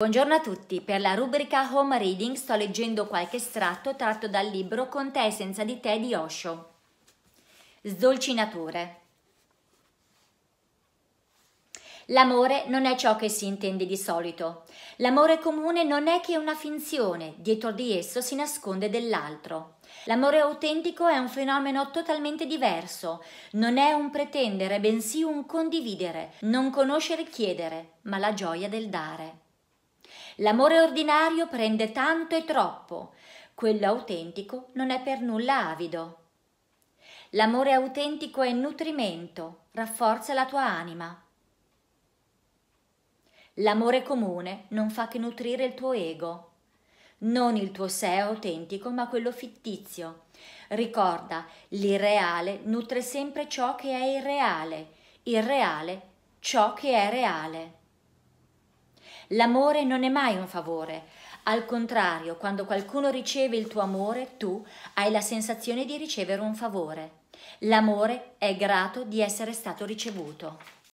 Buongiorno a tutti, per la rubrica Home Reading sto leggendo qualche estratto tratto dal libro Con te e senza di te di Osho. Sdolcinatore. L'amore non è ciò che si intende di solito. L'amore comune non è che una finzione, dietro di esso si nasconde dell'altro. L'amore autentico è un fenomeno totalmente diverso, non è un pretendere, bensì un condividere, non conoscere chiedere, ma la gioia del dare. L'amore ordinario prende tanto e troppo, quello autentico non è per nulla avido. L'amore autentico è nutrimento, rafforza la tua anima. L'amore comune non fa che nutrire il tuo ego, non il tuo sé autentico, ma quello fittizio. Ricorda, l'irreale nutre sempre ciò che è irreale, irreale ciò che è reale. L'amore non è mai un favore. Al contrario, quando qualcuno riceve il tuo amore, tu hai la sensazione di ricevere un favore. L'amore è grato di essere stato ricevuto.